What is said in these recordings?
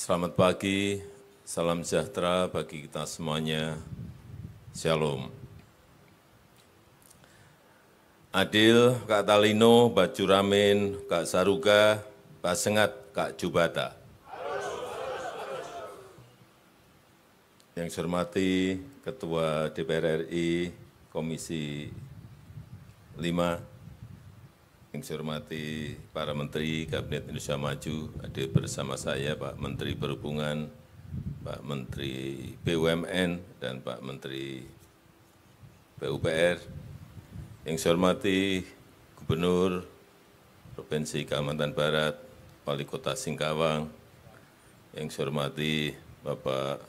Selamat pagi, salam sejahtera bagi kita semuanya. Shalom. Adil, Kak Talino, Mbak Kak Saruga, Pak Sengat, Kak Jubata. Yang saya hormati Ketua DPR RI Komisi 5, yang saya hormati para menteri Kabinet Indonesia Maju, ada bersama saya Pak Menteri Perhubungan, Pak Menteri BUMN, dan Pak Menteri PUPR. Yang saya hormati Gubernur Provinsi Kalimantan Barat, Wali Kota Singkawang, yang saya hormati Bapak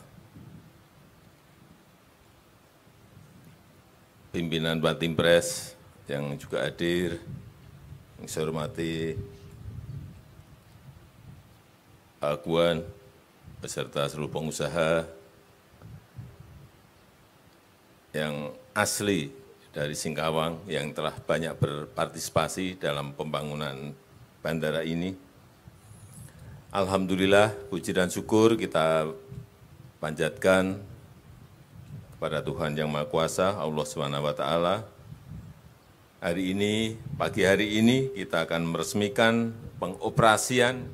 pimpinan Batim Pres yang juga hadir, yang saya hormati Akuan beserta seluruh pengusaha yang asli dari Singkawang yang telah banyak berpartisipasi dalam pembangunan bandara ini. Alhamdulillah, puji dan syukur kita panjatkan kepada Tuhan Yang Maha Kuasa, Allah Swt hari ini, pagi hari ini kita akan meresmikan pengoperasian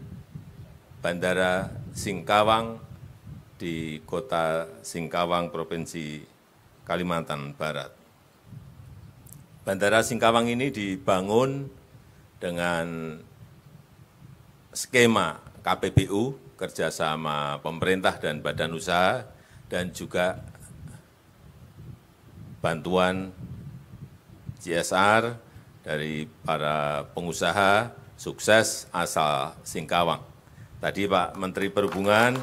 Bandara Singkawang di kota Singkawang, Provinsi Kalimantan Barat. Bandara Singkawang ini dibangun dengan skema KPBU, kerjasama pemerintah dan badan usaha, dan juga bantuan CSR dari para pengusaha sukses asal Singkawang. Tadi Pak Menteri Perhubungan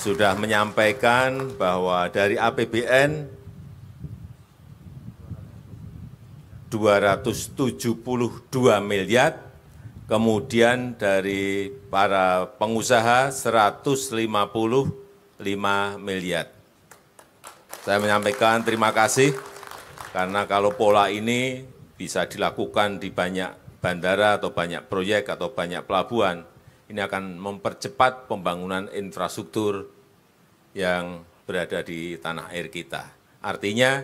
sudah menyampaikan bahwa dari APBN 272 miliar, kemudian dari para pengusaha 155 miliar. Saya menyampaikan terima kasih. Karena kalau pola ini bisa dilakukan di banyak bandara atau banyak proyek atau banyak pelabuhan, ini akan mempercepat pembangunan infrastruktur yang berada di tanah air kita. Artinya,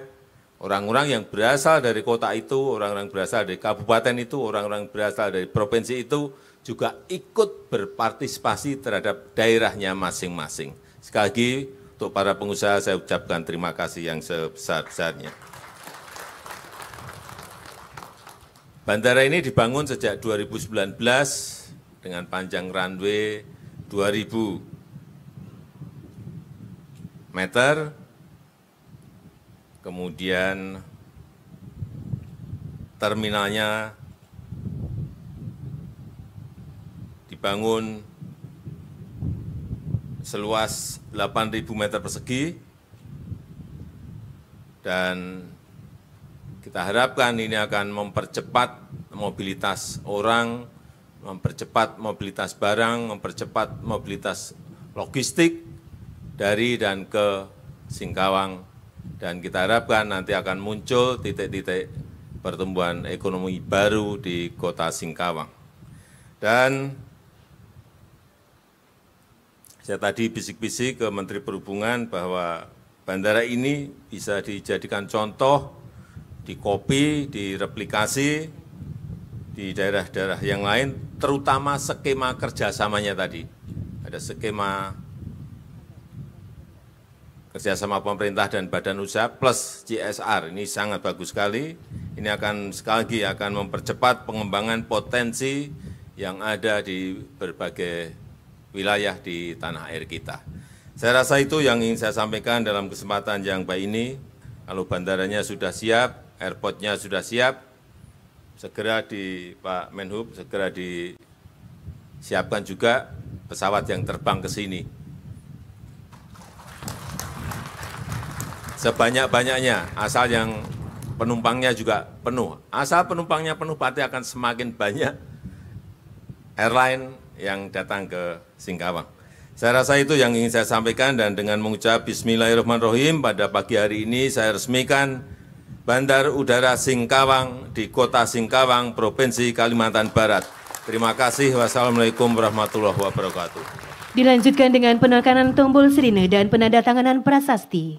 orang-orang yang berasal dari kota itu, orang-orang berasal dari kabupaten itu, orang-orang berasal dari provinsi itu, juga ikut berpartisipasi terhadap daerahnya masing-masing. Sekali lagi, untuk para pengusaha saya ucapkan terima kasih yang sebesar-besarnya. Bandara ini dibangun sejak 2019 dengan panjang runway 2000 meter, kemudian terminalnya dibangun seluas 8.000 meter persegi dan kita harapkan ini akan mempercepat mobilitas orang, mempercepat mobilitas barang, mempercepat mobilitas logistik dari dan ke Singkawang. Dan kita harapkan nanti akan muncul titik-titik pertumbuhan ekonomi baru di kota Singkawang. Dan saya tadi bisik-bisik ke Menteri Perhubungan bahwa bandara ini bisa dijadikan contoh dikopi, direplikasi di daerah-daerah yang lain, terutama skema kerjasamanya tadi. Ada skema kerjasama pemerintah dan badan usaha plus CSR. Ini sangat bagus sekali. Ini akan sekali lagi akan mempercepat pengembangan potensi yang ada di berbagai wilayah di tanah air kita. Saya rasa itu yang ingin saya sampaikan dalam kesempatan yang baik ini. Kalau bandaranya sudah siap, airportnya sudah siap, segera di Pak Menhub, segera disiapkan juga pesawat yang terbang ke sini. Sebanyak-banyaknya, asal yang penumpangnya juga penuh. Asal penumpangnya penuh, pasti akan semakin banyak airline yang datang ke Singkawang. Saya rasa itu yang ingin saya sampaikan dan dengan mengucap Bismillahirrahmanirrahim pada pagi hari ini saya resmikan Bandar Udara Singkawang di Kota Singkawang, Provinsi Kalimantan Barat. Terima kasih. Wassalamualaikum warahmatullahi wabarakatuh. Dilanjutkan dengan penekanan tombol sirine dan penandatanganan prasasti.